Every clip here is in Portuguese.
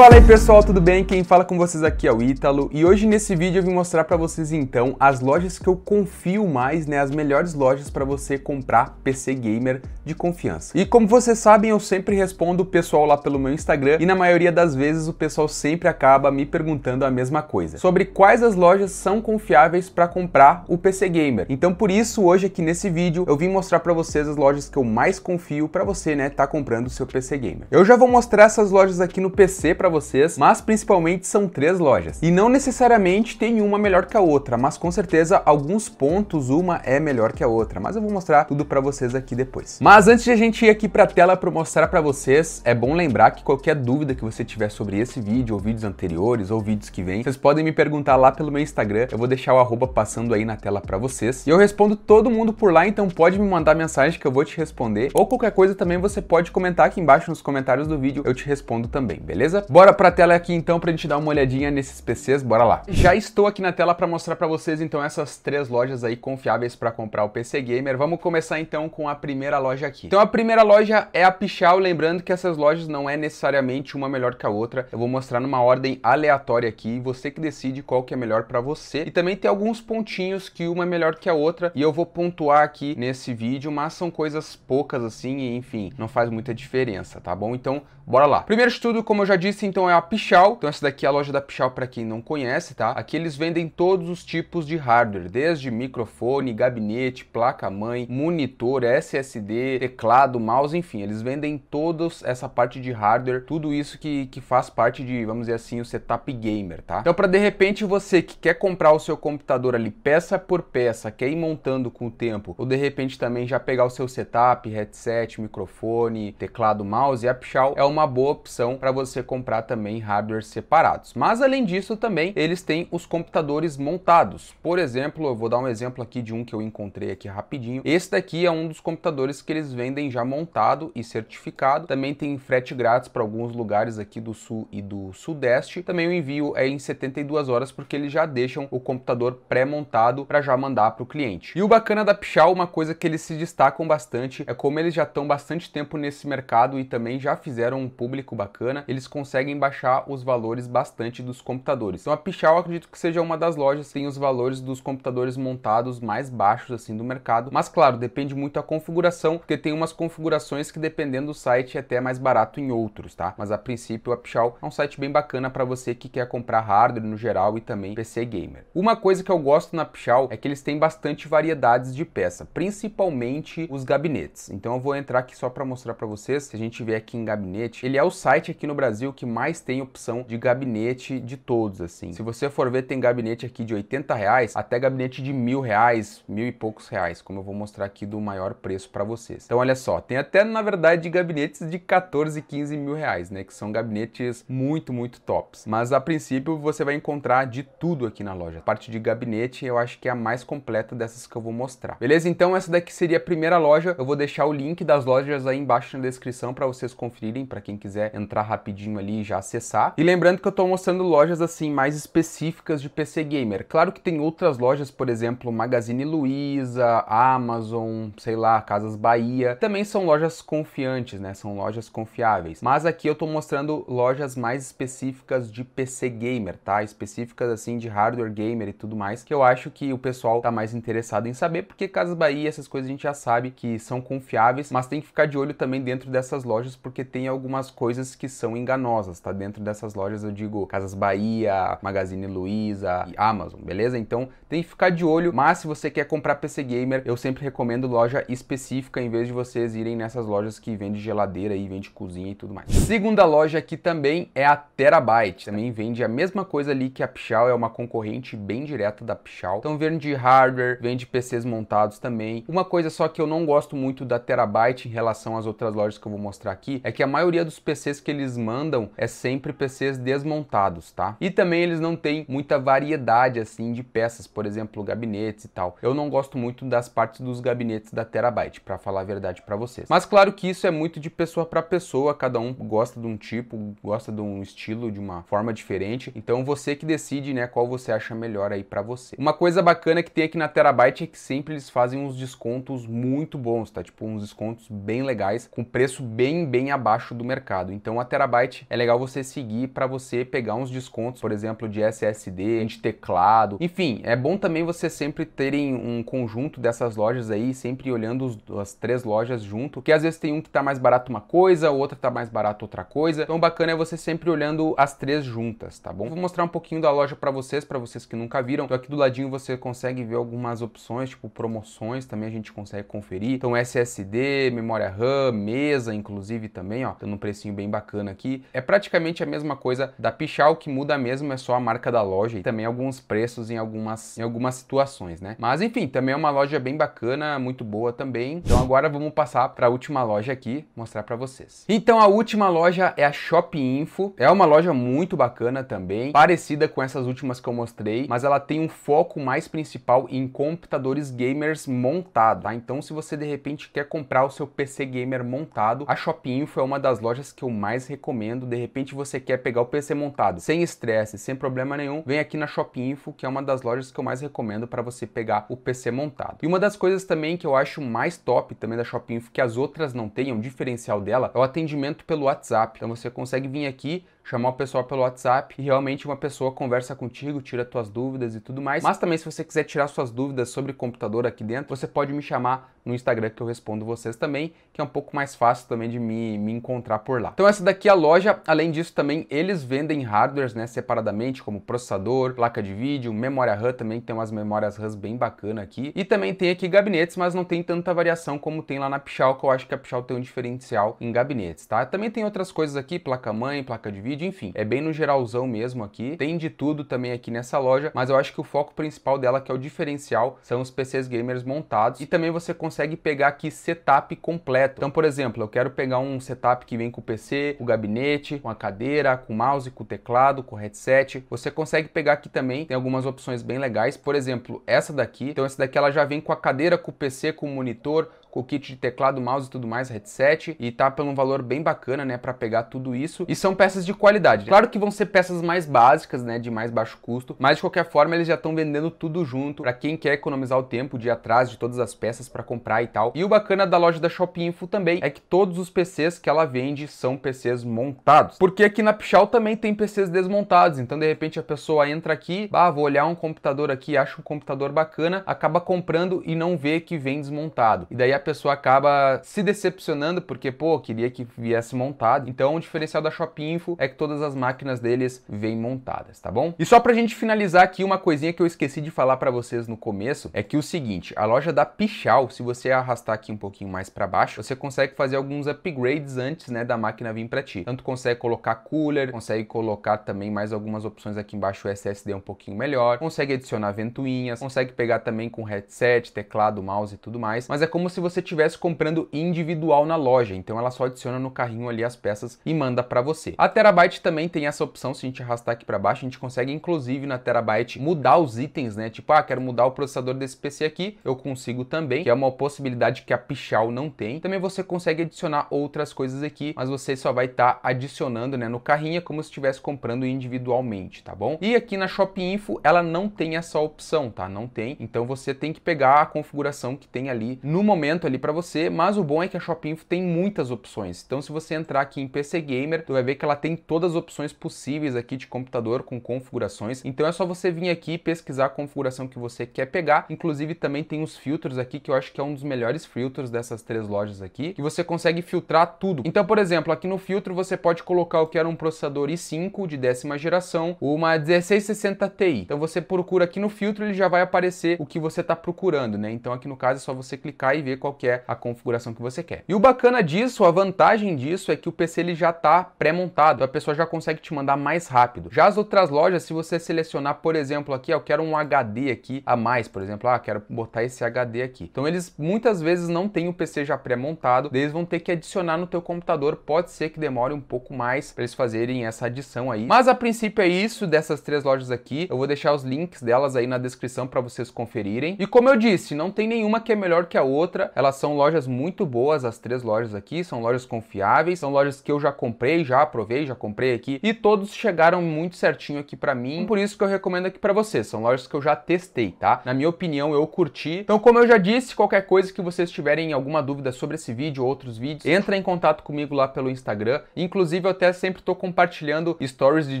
Fala aí pessoal, tudo bem? Quem fala com vocês aqui é o Ítalo e hoje nesse vídeo eu vim mostrar para vocês então as lojas que eu confio mais, né, as melhores lojas para você comprar PC gamer de confiança. E como vocês sabem, eu sempre respondo o pessoal lá pelo meu Instagram e na maioria das vezes o pessoal sempre acaba me perguntando a mesma coisa, sobre quais as lojas são confiáveis para comprar o PC gamer. Então por isso hoje aqui nesse vídeo eu vim mostrar para vocês as lojas que eu mais confio para você, né, tá comprando o seu PC gamer. Eu já vou mostrar essas lojas aqui no PC para vocês, mas principalmente são três lojas. E não necessariamente tem uma melhor que a outra, mas com certeza alguns pontos uma é melhor que a outra, mas eu vou mostrar tudo para vocês aqui depois. Mas antes de a gente ir aqui para a tela para mostrar para vocês, é bom lembrar que qualquer dúvida que você tiver sobre esse vídeo ou vídeos anteriores ou vídeos que vêm, vocês podem me perguntar lá pelo meu Instagram, eu vou deixar o arroba passando aí na tela para vocês. E eu respondo todo mundo por lá, então pode me mandar mensagem que eu vou te responder, ou qualquer coisa também você pode comentar aqui embaixo nos comentários do vídeo, eu te respondo também, beleza? Bora Bora para a tela aqui então para a gente dar uma olhadinha nesses PCs, bora lá. Já estou aqui na tela para mostrar para vocês então essas três lojas aí confiáveis para comprar o PC Gamer. Vamos começar então com a primeira loja aqui. Então a primeira loja é a Pichau, lembrando que essas lojas não é necessariamente uma melhor que a outra. Eu vou mostrar numa ordem aleatória aqui, você que decide qual que é melhor para você. E também tem alguns pontinhos que uma é melhor que a outra e eu vou pontuar aqui nesse vídeo, mas são coisas poucas assim e enfim, não faz muita diferença, tá bom? Então, bora lá. Primeiro de tudo, como eu já disse, então é a Pichal. Então essa daqui é a loja da Pichal para quem não conhece, tá? Aqui eles vendem todos os tipos de hardware, desde microfone, gabinete, placa-mãe, monitor, SSD, teclado, mouse, enfim, eles vendem todos essa parte de hardware, tudo isso que, que faz parte de, vamos dizer assim, o setup gamer, tá? Então para de repente você que quer comprar o seu computador ali peça por peça, quer ir montando com o tempo, ou de repente também já pegar o seu setup, headset, microfone, teclado, mouse, a Pichal é uma boa opção para você comprar comprar também hardware separados. Mas além disso também eles têm os computadores montados. Por exemplo, eu vou dar um exemplo aqui de um que eu encontrei aqui rapidinho. Esse daqui é um dos computadores que eles vendem já montado e certificado. Também tem frete grátis para alguns lugares aqui do sul e do sudeste. Também o envio é em 72 horas porque eles já deixam o computador pré-montado para já mandar para o cliente. E o bacana da Pichal, uma coisa que eles se destacam bastante é como eles já estão bastante tempo nesse mercado e também já fizeram um público bacana, eles conseguem conseguem baixar os valores bastante dos computadores. Então a Pichau acredito que seja uma das lojas que tem os valores dos computadores montados mais baixos assim do mercado, mas claro, depende muito da configuração, porque tem umas configurações que dependendo do site é até mais barato em outros, tá? Mas a princípio a Pichau é um site bem bacana para você que quer comprar hardware no geral e também PC gamer. Uma coisa que eu gosto na Pichau é que eles têm bastante variedades de peça, principalmente os gabinetes. Então eu vou entrar aqui só para mostrar para vocês, se a gente vier aqui em gabinete, ele é o site aqui no Brasil que mais tem opção de gabinete de todos, assim. Se você for ver, tem gabinete aqui de 80 reais até gabinete de mil reais, mil e poucos reais, como eu vou mostrar aqui do maior preço para vocês. Então, olha só, tem até, na verdade, gabinetes de 14, 15 mil reais, né? Que são gabinetes muito, muito tops. Mas, a princípio, você vai encontrar de tudo aqui na loja. A parte de gabinete, eu acho que é a mais completa dessas que eu vou mostrar. Beleza? Então, essa daqui seria a primeira loja. Eu vou deixar o link das lojas aí embaixo na descrição para vocês conferirem, para quem quiser entrar rapidinho ali e já acessar. E lembrando que eu estou mostrando lojas assim mais específicas de PC Gamer. Claro que tem outras lojas, por exemplo, Magazine Luiza, Amazon, sei lá, Casas Bahia. Também são lojas confiantes, né? São lojas confiáveis. Mas aqui eu estou mostrando lojas mais específicas de PC Gamer, tá? Específicas assim de hardware gamer e tudo mais, que eu acho que o pessoal tá mais interessado em saber, porque Casas Bahia, essas coisas a gente já sabe que são confiáveis, mas tem que ficar de olho também dentro dessas lojas, porque tem algumas coisas que são enganosas casas, tá? Dentro dessas lojas eu digo Casas Bahia, Magazine Luiza e Amazon, beleza? Então tem que ficar de olho, mas se você quer comprar PC Gamer, eu sempre recomendo loja específica em vez de vocês irem nessas lojas que vende geladeira e vende cozinha e tudo mais. Segunda loja aqui também é a Terabyte, também vende a mesma coisa ali que a Pichal, é uma concorrente bem direta da Pichal. Então vende hardware, vende PCs montados também. Uma coisa só que eu não gosto muito da Terabyte em relação às outras lojas que eu vou mostrar aqui é que a maioria dos PCs que eles mandam é sempre PCs desmontados, tá? E também eles não têm muita variedade assim de peças, por exemplo, gabinetes e tal. Eu não gosto muito das partes dos gabinetes da Terabyte, para falar a verdade para vocês. Mas claro que isso é muito de pessoa para pessoa, cada um gosta de um tipo, gosta de um estilo, de uma forma diferente. Então você que decide, né, qual você acha melhor aí para você. Uma coisa bacana que tem aqui na Terabyte é que sempre eles fazem uns descontos muito bons, tá? Tipo uns descontos bem legais, com preço bem bem abaixo do mercado. Então a Terabyte é legal legal você seguir para você pegar uns descontos, por exemplo, de SSD, de teclado. Enfim, é bom também você sempre terem um conjunto dessas lojas aí, sempre olhando os, as três lojas junto, que às vezes tem um que tá mais barato uma coisa, o outro tá mais barato outra coisa. Então bacana é você sempre olhando as três juntas, tá bom? Vou mostrar um pouquinho da loja para vocês, para vocês que nunca viram. Então aqui do ladinho você consegue ver algumas opções, tipo promoções, também a gente consegue conferir. Então SSD, memória RAM, mesa, inclusive também, ó, tá num precinho bem bacana aqui. É praticamente a mesma coisa da Pichal, que muda mesmo é só a marca da loja e também alguns preços em algumas, em algumas situações, né? Mas enfim, também é uma loja bem bacana, muito boa também. Então agora vamos passar para a última loja aqui, mostrar para vocês. Então a última loja é a Shop Info. É uma loja muito bacana também, parecida com essas últimas que eu mostrei, mas ela tem um foco mais principal em computadores gamers montados tá? Então se você de repente quer comprar o seu PC gamer montado, a Shop Info é uma das lojas que eu mais recomendo de repente você quer pegar o PC montado sem estresse, sem problema nenhum, vem aqui na Shop Info, que é uma das lojas que eu mais recomendo para você pegar o PC montado. E uma das coisas também que eu acho mais top também da Shop Info, que as outras não têm, um diferencial dela, é o atendimento pelo WhatsApp. Então você consegue vir aqui, chamar o pessoal pelo WhatsApp e realmente uma pessoa conversa contigo, tira tuas dúvidas e tudo mais. Mas também se você quiser tirar suas dúvidas sobre computador aqui dentro, você pode me chamar no Instagram que eu respondo vocês também, que é um pouco mais fácil também de me, me encontrar por lá. Então essa daqui é a loja, além disso também eles vendem hardwares né, separadamente, como processador, placa de vídeo, memória RAM também, tem umas memórias RAM bem bacana aqui. E também tem aqui gabinetes, mas não tem tanta variação como tem lá na Pichal, que eu acho que a Pichal tem um diferencial em gabinetes, tá? Também tem outras coisas aqui, placa-mãe, placa de vídeo, vídeo, enfim. É bem no geralzão mesmo aqui. Tem de tudo também aqui nessa loja, mas eu acho que o foco principal dela, que é o diferencial, são os PCs gamers montados. E também você consegue pegar aqui setup completo. Então, por exemplo, eu quero pegar um setup que vem com o PC, o gabinete, com a cadeira, com o mouse, com o teclado, com o headset. Você consegue pegar aqui também, tem algumas opções bem legais. Por exemplo, essa daqui. Então, essa daqui ela já vem com a cadeira, com o PC, com o monitor, com o kit de teclado, mouse e tudo mais, headset, e tá por um valor bem bacana, né, para pegar tudo isso. E são peças de qualidade. Claro que vão ser peças mais básicas, né, de mais baixo custo, mas de qualquer forma eles já estão vendendo tudo junto para quem quer economizar o tempo de ir atrás de todas as peças para comprar e tal. E o bacana da loja da Shop Info também é que todos os PCs que ela vende são PCs montados. Porque aqui na Pichal também tem PCs desmontados, então de repente a pessoa entra aqui, bah, vou olhar um computador aqui, acha um computador bacana, acaba comprando e não vê que vem desmontado. E daí a a pessoa acaba se decepcionando porque, pô, queria que viesse montado. Então, o diferencial da Shopinfo Info é que todas as máquinas deles vêm montadas, tá bom? E só pra gente finalizar aqui, uma coisinha que eu esqueci de falar para vocês no começo é que o seguinte, a loja da Pichal, se você arrastar aqui um pouquinho mais para baixo, você consegue fazer alguns upgrades antes, né, da máquina vir para ti. Tanto consegue colocar cooler, consegue colocar também mais algumas opções aqui embaixo, o SSD um pouquinho melhor, consegue adicionar ventoinhas, consegue pegar também com headset, teclado, mouse e tudo mais, mas é como se você você estivesse comprando individual na loja, então ela só adiciona no carrinho ali as peças e manda para você. A Terabyte também tem essa opção, se a gente arrastar aqui para baixo, a gente consegue inclusive na Terabyte mudar os itens, né? Tipo, ah, quero mudar o processador desse PC aqui, eu consigo também, que é uma possibilidade que a Pichal não tem. Também você consegue adicionar outras coisas aqui, mas você só vai estar tá adicionando, né, no carrinho, é como se estivesse comprando individualmente, tá bom? E aqui na Shop Info, ela não tem essa opção, tá? Não tem. Então você tem que pegar a configuração que tem ali no momento ali para você, mas o bom é que a Shopinfo tem muitas opções. Então se você entrar aqui em PC Gamer, você vai ver que ela tem todas as opções possíveis aqui de computador com configurações. Então é só você vir aqui e pesquisar a configuração que você quer pegar. Inclusive também tem os filtros aqui que eu acho que é um dos melhores filtros dessas três lojas aqui, que você consegue filtrar tudo. Então, por exemplo, aqui no filtro você pode colocar o que era um processador i5 de décima geração, uma 1660 Ti. Então você procura aqui no filtro, ele já vai aparecer o que você está procurando, né? Então aqui no caso é só você clicar e ver qual qual que é a configuração que você quer. E o bacana disso, a vantagem disso é que o PC ele já está pré-montado, a pessoa já consegue te mandar mais rápido. Já as outras lojas, se você selecionar, por exemplo, aqui, eu quero um HD aqui a mais, por exemplo, ah, quero botar esse HD aqui. Então eles muitas vezes não têm o PC já pré-montado, eles vão ter que adicionar no teu computador, pode ser que demore um pouco mais para eles fazerem essa adição aí. Mas a princípio é isso dessas três lojas aqui, eu vou deixar os links delas aí na descrição para vocês conferirem. E como eu disse, não tem nenhuma que é melhor que a outra, elas são lojas muito boas, as três lojas aqui, são lojas confiáveis, são lojas que eu já comprei, já aprovei, já comprei aqui e todos chegaram muito certinho aqui para mim. Por isso que eu recomendo aqui para vocês. São lojas que eu já testei, tá? Na minha opinião, eu curti. Então, como eu já disse, qualquer coisa que vocês tiverem alguma dúvida sobre esse vídeo ou outros vídeos, entra em contato comigo lá pelo Instagram. Inclusive, eu até sempre tô compartilhando stories de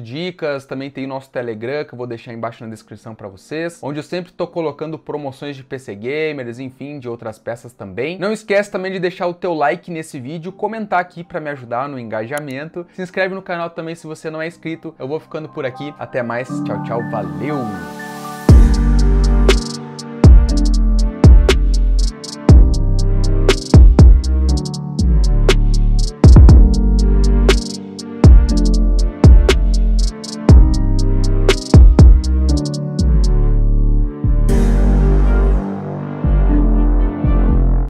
dicas, também tem o nosso Telegram que eu vou deixar embaixo na descrição para vocês, onde eu sempre tô colocando promoções de PC gamers, enfim, de outras peças também também. Não esquece também de deixar o teu like nesse vídeo, comentar aqui para me ajudar no engajamento. Se inscreve no canal também se você não é inscrito. Eu vou ficando por aqui. Até mais. Tchau, tchau. Valeu!